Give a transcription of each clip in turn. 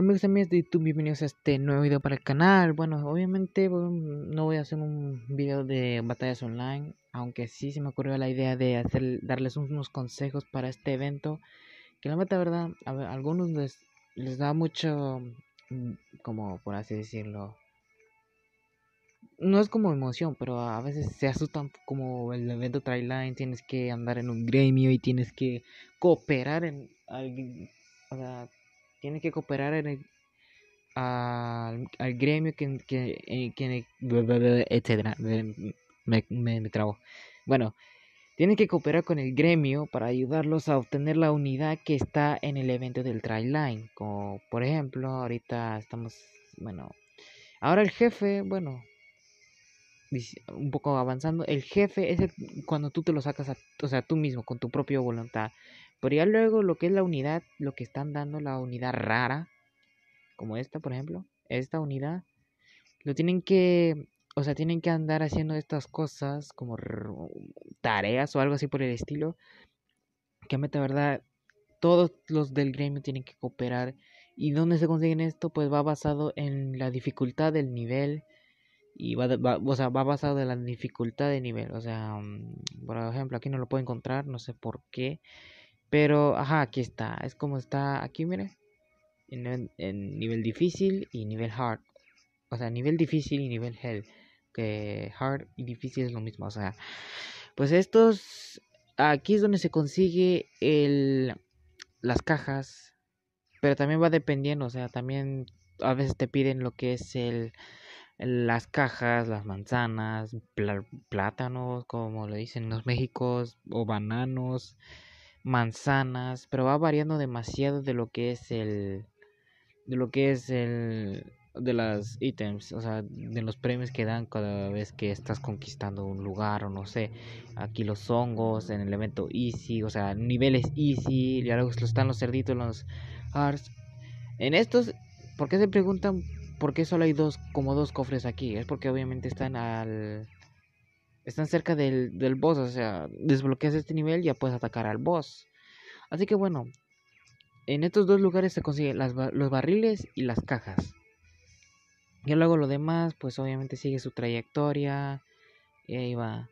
Amigos amigos también de YouTube, bienvenidos a este nuevo video para el canal. Bueno, obviamente mm, no voy a hacer un video de batallas online, aunque sí se me ocurrió la idea de hacer, darles unos consejos para este evento. Que la verdad, a algunos les, da mucho, mm, como por así decirlo, no es como emoción, pero a veces se asustan como el evento line tienes que andar en un gremio y tienes que cooperar en... Alguien, tiene que cooperar en el, al, gremio que, que, eh, que etcétera. Me, me, me Bueno, tienen que cooperar con el gremio para ayudarlos a obtener la unidad que está en el evento del trail line. Como por ejemplo, ahorita estamos, bueno, ahora el jefe, bueno, un poco avanzando, el jefe es el, cuando tú te lo sacas, o sea, tú mismo, con tu propia voluntad. Pero ya luego lo que es la unidad, lo que están dando la unidad rara, como esta, por ejemplo, esta unidad, lo tienen que, o sea, tienen que andar haciendo estas cosas como tareas o algo así por el estilo, que a meta verdad, todos los del gremio tienen que cooperar. ¿Y dónde se consiguen esto? Pues va basado en la dificultad del nivel. Y va, o sea, va basado en la dificultad del nivel. O sea, mm, por ejemplo, aquí no lo puedo encontrar, no sé por qué. Pero, ajá, aquí está. Es como está aquí, miren. En, nivel difícil y nivel hard. O sea, nivel difícil y nivel hell. Que hard y difícil es lo mismo. O sea, pues estos... Aquí es donde se consigue el, las cajas. Pero también va dependiendo. O sea, también a veces te piden lo que es el las cajas, las manzanas, plátanos, como lo dicen los méxicos, o bananos manzanas, pero va variando demasiado de lo que es el de lo que es el de las ítems, o sea, de los premios que dan cada vez que estás conquistando un lugar o no sé. Aquí los hongos en el evento easy, o sea, niveles easy, y luego están los cerditos, los hearts. En estos, ¿por qué se preguntan por qué solo hay dos como dos cofres aquí? Es porque obviamente están al están cerca del, boss, o sea, desbloqueas este nivel y ya puedes atacar al boss. Así que bueno, en estos dos lugares se consiguen las, los barriles y las cajas. Y luego lo demás, pues obviamente sigue su trayectoria. Y ahí va.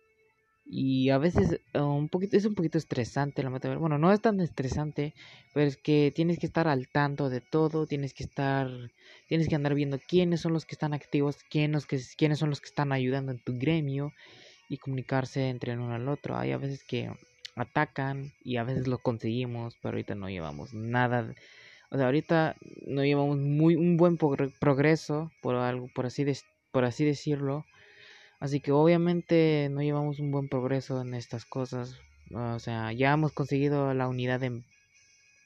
Y a veces eh, un poquito, es un poquito estresante la meta. Bueno, no es tan estresante, pero es que tienes que estar al tanto de todo. Tienes que estar, tienes que andar viendo quiénes son los que están activos, quiénes, quiénes son los que están ayudando en tu gremio y comunicarse entre uno al otro. Hay a veces que atacan y a veces lo conseguimos, pero ahorita no llevamos nada. O sea, ahorita no llevamos muy un buen progreso por algo por así de, por así decirlo. Así que obviamente no llevamos un buen progreso en estas cosas. O sea, ya hemos conseguido la unidad en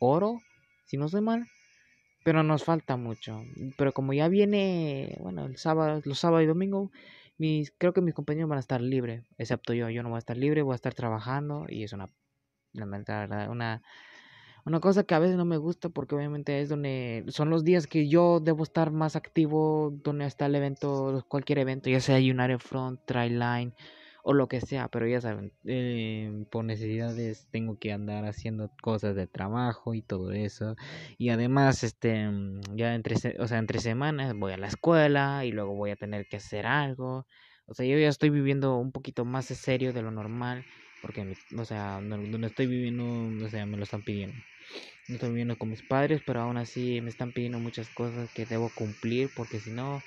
oro, si no soy mal, pero nos falta mucho. Pero como ya viene, bueno, el sábado, los sábados y domingo mis, creo que mis compañeros van a estar libres, excepto yo. Yo no voy a estar libre, voy a estar trabajando y es una, una, una cosa que a veces no me gusta porque obviamente es donde son los días que yo debo estar más activo, donde está el evento, cualquier evento, ya sea United Front, Try Line o lo que sea, pero ya saben, eh, por necesidades tengo que andar haciendo cosas de trabajo y todo eso. Y además, este, mm, ya entre, o sea, entre semanas voy a la escuela y luego voy a tener que hacer algo. O sea, yo ya estoy viviendo un poquito más serio de lo normal, porque, o sea, no, estoy viviendo, o sea, me lo están pidiendo. No estoy viviendo con mis padres, pero aún así me están pidiendo muchas cosas que debo cumplir, porque si no,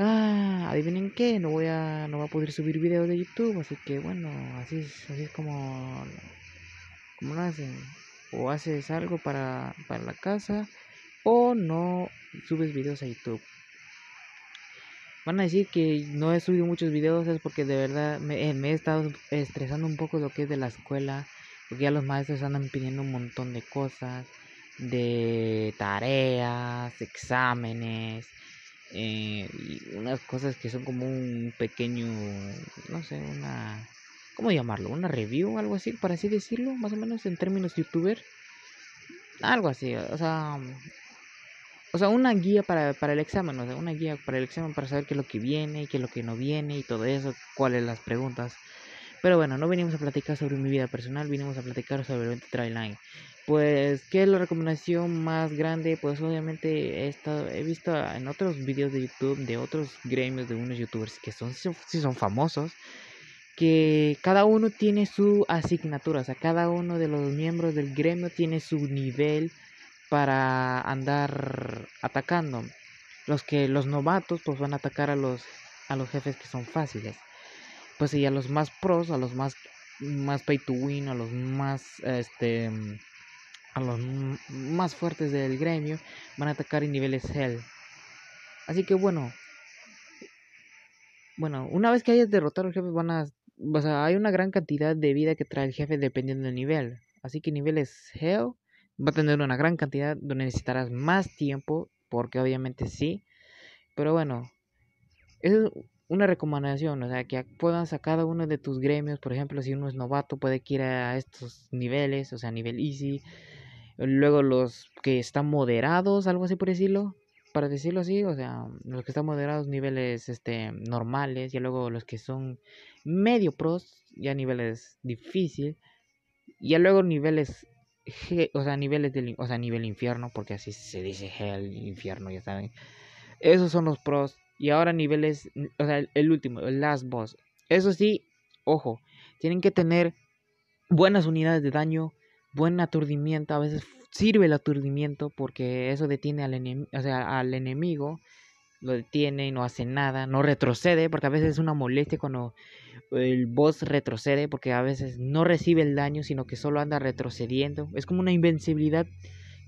Ah, adivinen qué, no voy a, no voy a poder subir videos de YouTube, así que bueno, así es, así es como, como lo hacen. O haces algo para, para la casa o no subes videos a YouTube. Van a decir que no he subido muchos videos, es porque de verdad me, eh, me he estado estresando un poco lo que es de la escuela, porque ya los maestros andan pidiendo un montón de cosas, de tareas, exámenes eh, unas cosas que son como un pequeño, no sé, una, ¿cómo llamarlo? Una review, algo así, para así decirlo, más o menos en términos youtuber. Algo así, o sea, o sea, una guía para, para el examen, o sea, una guía para el examen para saber qué es lo que viene, Y qué es lo que no viene y todo eso, cuáles las preguntas pero bueno, no venimos a platicar sobre mi vida personal, vinimos a platicar sobre el Line Pues, ¿qué es la recomendación más grande? Pues obviamente he, he visto en otros videos de YouTube de otros gremios de unos youtubers que son, son famosos, que cada uno tiene su asignatura, o sea, cada uno de los miembros del gremio tiene su nivel para andar atacando. Los que los novatos pues van a atacar a los a los jefes que son fáciles pues sí, a los más pros, a los más, más pay to win, a los más, este, mm, a los más fuertes del gremio, van a atacar en niveles Hell. Así que bueno, bueno, una vez que hayas derrotado al jefe, van a, hay una gran cantidad de vida que trae el jefe dependiendo del nivel. Así que niveles Hell va a tener una gran cantidad donde necesitarás más tiempo, porque obviamente sí. Pero bueno, eso una recomendación, o sea, que puedas a cada uno de tus gremios, por ejemplo, si uno es novato, puede que ir a estos niveles, o sea, nivel easy, luego los que están moderados, algo así por decirlo, para decirlo así, o sea, los que están moderados, niveles este, normales, y luego los que son medio pros, ya niveles difícil, y luego niveles, o sea, niveles del, o sea, nivel infierno, porque así se dice hell, infierno, ya saben. Esos son los pros y ahora niveles, o sea, el último, el last boss. Eso sí, ojo, tienen que tener buenas unidades de daño, buen aturdimiento, a veces sirve el aturdimiento porque eso detiene al, o sea, al enemigo, lo detiene, y no hace nada, no retrocede, porque a veces es una molestia cuando el boss retrocede, porque a veces no recibe el daño, sino que solo anda retrocediendo. Es como una invencibilidad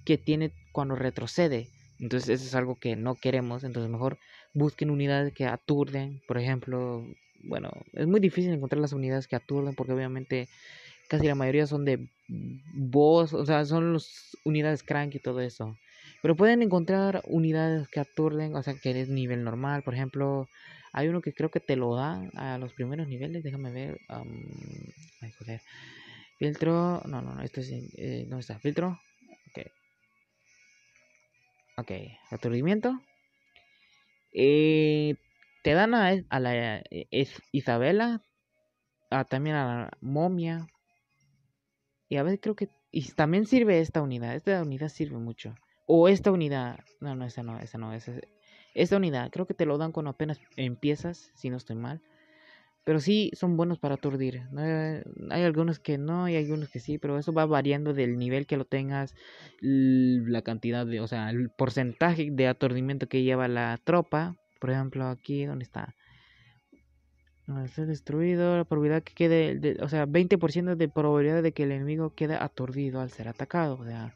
que tiene cuando retrocede. Entonces eso es algo que no queremos, entonces mejor Busquen unidades que aturden, por ejemplo, bueno, es muy difícil encontrar las unidades que aturden porque obviamente casi la mayoría son de voz, o sea, son las unidades crank y todo eso. Pero pueden encontrar unidades que aturden, o sea, que es nivel normal. Por ejemplo, hay uno que creo que te lo dan a los primeros niveles. Déjame ver. Um, filtro. No, no, no. Esto es. Eh, ¿Dónde está? Filtro. Ok. Ok. Aturdimiento. Eh, te dan a, e, la eh, Isabela, a, también a la momia. Y a ver, creo que... Y también sirve esta unidad. Esta unidad sirve mucho. O esta unidad... No, no, esa no, esa no. Esa, esta unidad creo que te lo dan cuando apenas empiezas, si no estoy mal. Pero sí son buenos para aturdir. Eh, hay algunos que no y hay algunos que sí, pero eso va variando del nivel que lo tengas, la cantidad de, o sea, el porcentaje de aturdimiento que lleva la tropa. Por ejemplo, aquí donde está. Al ah, ser destruido, la probabilidad que quede, o sea, 20% de probabilidad de que el enemigo quede aturdido al ser atacado. O sea,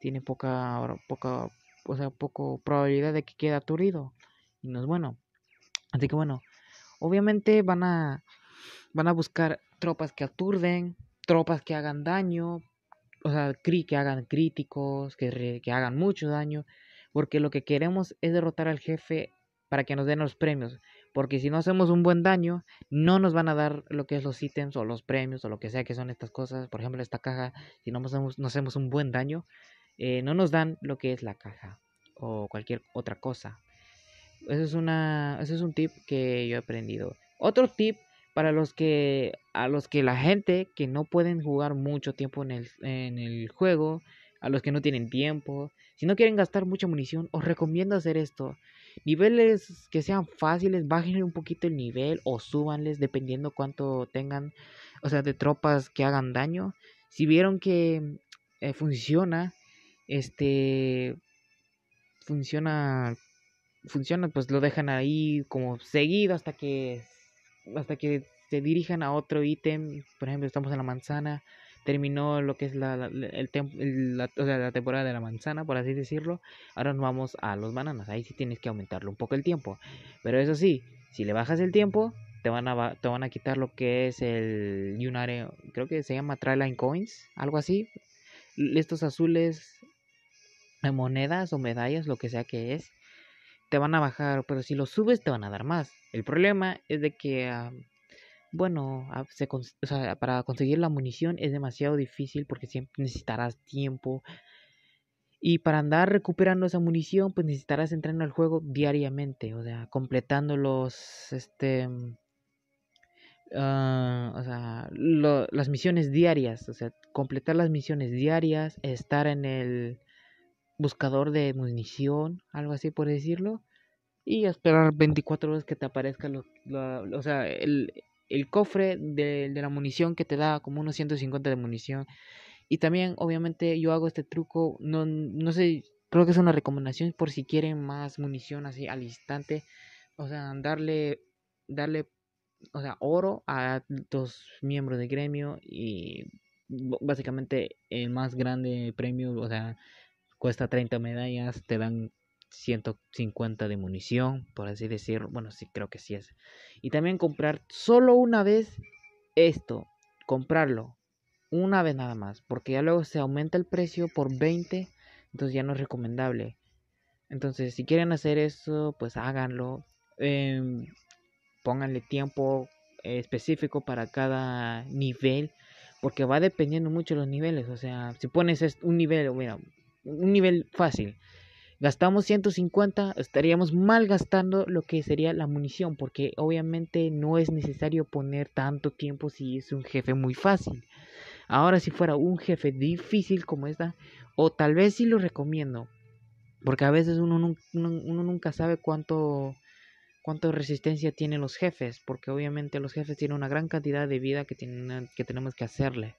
tiene poca, poca, o sea, poco probabilidad de que quede aturdido. Y no es bueno. Así que bueno, Obviamente van a, van a buscar tropas que aturden, tropas que hagan daño, o sea, que hagan críticos, que, hagan mucho daño, porque lo que queremos es derrotar al jefe para que nos den los premios, porque si no hacemos un buen daño, no nos van a dar lo que es los ítems o los premios o lo que sea que son estas cosas, por ejemplo esta caja, si no hacemos, hacemos un buen daño, eh, no nos dan lo que es la caja o cualquier otra cosa. Eso es, una, es un tip que yo he aprendido. Otro tip para los que, a los que la gente que no pueden jugar mucho tiempo en el, juego, a los que no tienen tiempo, si no quieren gastar mucha munición, os recomiendo hacer esto. Niveles que sean fáciles, bajen un poquito el nivel o súbanles dependiendo cuánto tengan, o sea, de tropas que hagan daño. Si vieron que eh, funciona, este, funciona funciona, pues lo dejan ahí como seguido hasta que hasta que se dirijan a otro ítem. Por ejemplo, estamos en la manzana, terminó lo que es la, el temporada de la manzana, por así decirlo. Ahora nos vamos a los bananas. Ahí sí tienes que aumentarlo un poco el tiempo. Pero eso sí, si le bajas el tiempo, te van a, te van a quitar lo que es el Yunare, creo que se llama triline Coins, algo así. Estos azules eh, monedas o medallas, lo que sea que es, te van a bajar, pero si lo subes te van a dar más. El problema es de que, bueno, para conseguir la munición es demasiado difícil porque siempre necesitarás tiempo. Y para andar recuperando esa munición, pues necesitarás entrar en el juego diariamente, o sea, completando los, este, mm, ah, o sea, las misiones diarias, o sea, completar las misiones diarias, estar en el, buscador de munición, algo así por decirlo, y esperar 24 horas que te aparezca lo, o sea, el, cofre de, la munición que te da como unos 150 de munición. Y también, obviamente, yo hago este truco, no, sé, creo que es una recomendación por si quieren más munición así al instante, o sea, darle, darle, o sea, oro a dos miembros de gremio y básicamente el más grande premio, o sea, cuesta 30 medallas, te dan 150 de munición, por así decirlo. Bueno, sí, creo que sí es. Y también comprar solo una vez esto, comprarlo. Una vez nada más, porque ya luego se aumenta el precio por 20, entonces ya no es recomendable. Entonces, si quieren hacer eso, pues háganlo. Em, pónganle tiempo específico para cada nivel, porque va dependiendo mucho los niveles. O sea, si pones un nivel, mira un nivel fácil. Gastamos 150, estaríamos mal gastando lo que sería la munición, porque obviamente no es necesario poner tanto tiempo si es un jefe muy fácil. Ahora si fuera un jefe difícil como esta, o tal vez sí lo recomiendo, porque a veces uno, nunca sabe cuánto, cuánto resistencia tienen los jefes, porque obviamente los jefes tienen una gran cantidad de vida que, tienen, que tenemos que hacerle.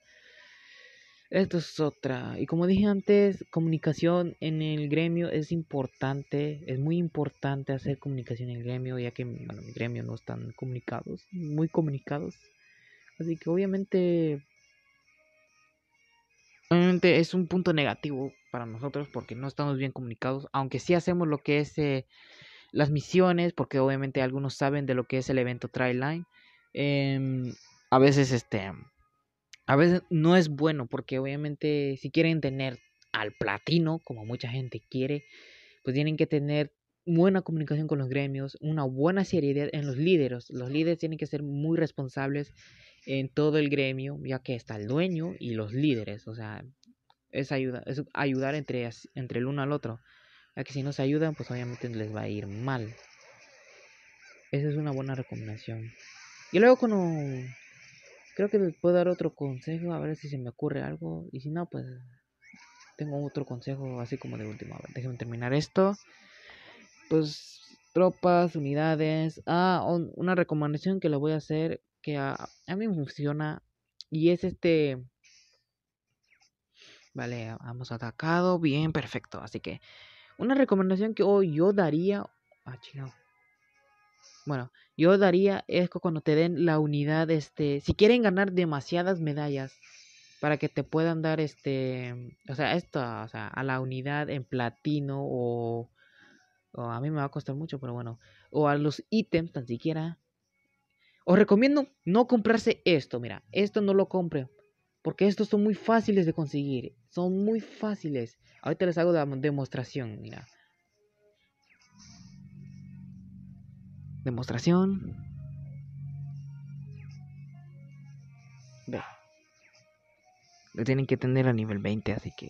Esto es otra. Y como dije antes, comunicación en el gremio es importante, es muy importante hacer comunicación en el gremio, ya que bueno, mi gremio no están comunicados, muy comunicados. Así que obviamente, obviamente es un punto negativo para nosotros porque no estamos bien comunicados, aunque sí hacemos lo que es eh, las misiones, porque obviamente algunos saben de lo que es el evento Tryline. Em, a veces este a veces no es bueno porque obviamente si quieren tener al platino, como mucha gente quiere, pues tienen que tener buena comunicación con los gremios, una buena seriedad en los líderes. Los líderes tienen que ser muy responsables en todo el gremio, ya que está el dueño y los líderes. O sea, es, ayuda, es ayudar entre, entre el uno al otro. Ya que si no se ayudan, pues obviamente les va a ir mal. Esa es una buena recomendación. Y luego con... Creo que les puedo dar otro consejo, a ver si se me ocurre algo. Y si no, pues tengo otro consejo así como de último. vez. déjenme terminar esto. Pues tropas, unidades. Ah, una recomendación que le voy a hacer que a, mí me funciona. Y es este... Vale, hemos atacado. Bien, perfecto. Así que una recomendación que hoy yo daría... Ah, chingado. Bueno, yo daría esto cuando te den la unidad, este, si quieren ganar demasiadas medallas para que te puedan dar este, o sea, esto, o sea, a la unidad en platino o, o a mí me va a costar mucho, pero bueno, o a los ítems tan siquiera. Os recomiendo no comprarse esto, mira, esto no lo compre porque estos son muy fáciles de conseguir, son muy fáciles. Ahorita les hago la demostración, mira. Demostración. Ve. Lo tienen que tener a nivel 20, así que...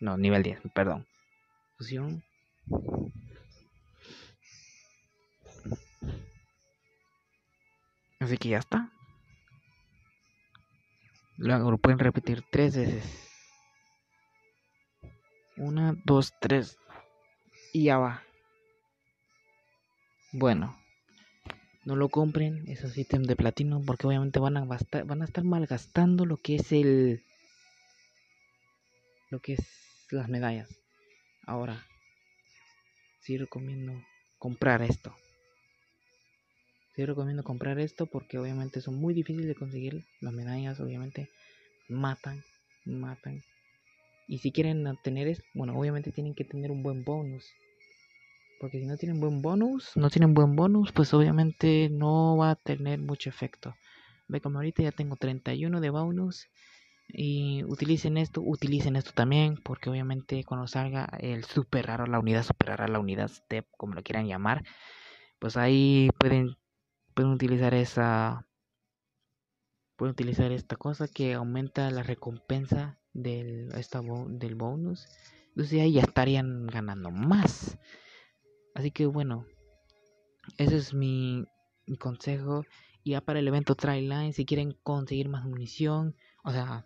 No, nivel 10, perdón. Así que ya está. Luego lo pueden repetir tres veces. Una, dos, tres. Y ya va. Bueno, no lo compren esos ítems de platino porque obviamente van a, van a estar malgastando lo que es el... lo que es las medallas. Ahora, sí recomiendo comprar esto. Sí recomiendo comprar esto porque obviamente son muy difíciles de conseguir. Las medallas obviamente matan, matan. Y si quieren obtener, es, bueno, obviamente tienen que tener un buen bonus. Porque si no tienen buen bonus, no tienen buen bonus, pues obviamente no va a tener mucho efecto. Ve como ahorita ya tengo 31 de bonus. Y utilicen esto, utilicen esto también, porque obviamente cuando salga el super raro, la unidad super rara, la unidad step, como lo quieran llamar, pues ahí pueden, pueden utilizar esa, pueden utilizar esta cosa que aumenta la recompensa del, esta, del bonus. Entonces ahí ya estarían ganando más. Así que bueno, ese es mi, consejo. Y ya para el evento Tri-Line. si quieren conseguir más munición, o sea,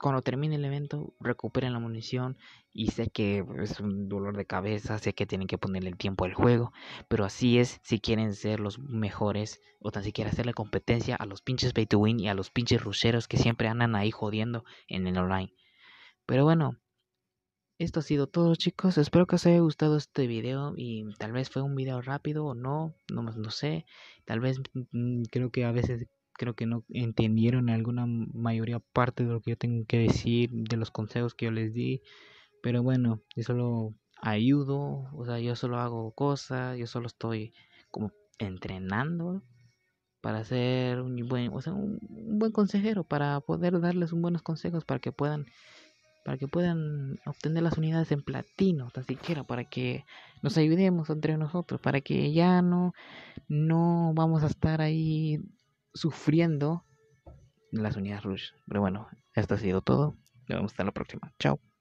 cuando termine el evento, recuperen la munición. Y sé que pues, es un dolor de cabeza, sé que tienen que ponerle el tiempo al juego. Pero así es si quieren ser los mejores, o tan siquiera hacerle competencia a los pinches pay win y a los pinches rusheros que siempre andan ahí jodiendo en el online. Pero bueno, esto ha sido todo chicos, espero que os haya gustado este video y tal vez fue un video rápido o no, no, no sé, tal vez mm, mm, creo que a veces creo que no entendieron alguna mayoría parte de lo que yo tengo que decir, de los consejos que yo les di, pero bueno, yo solo ayudo, o sea, yo solo hago cosas, yo solo estoy como entrenando para ser un buen, o sea, un buen consejero, para poder darles un buenos consejos para que puedan para que puedan obtener las unidades en platino, tan siquiera, para que nos ayudemos entre nosotros, para que ya no, no vamos a estar ahí sufriendo las unidades Rush. Pero bueno, esto ha sido todo. Nos vemos hasta la próxima. Chao.